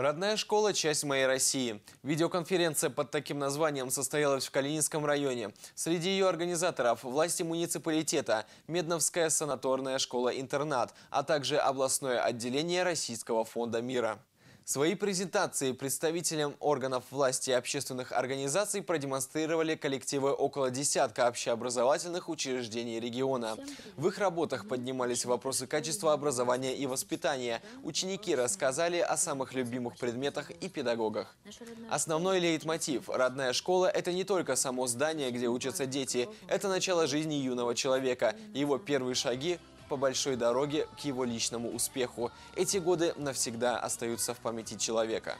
Родная школа – часть моей России. Видеоконференция под таким названием состоялась в Калининском районе. Среди ее организаторов – власти муниципалитета, Медновская санаторная школа-интернат, а также областное отделение Российского фонда мира. Свои презентации представителям органов власти и общественных организаций продемонстрировали коллективы около десятка общеобразовательных учреждений региона. В их работах поднимались вопросы качества образования и воспитания. Ученики рассказали о самых любимых предметах и педагогах. Основной лейтмотив – родная школа – это не только само здание, где учатся дети. Это начало жизни юного человека, его первые шаги, по большой дороге к его личному успеху. Эти годы навсегда остаются в памяти человека.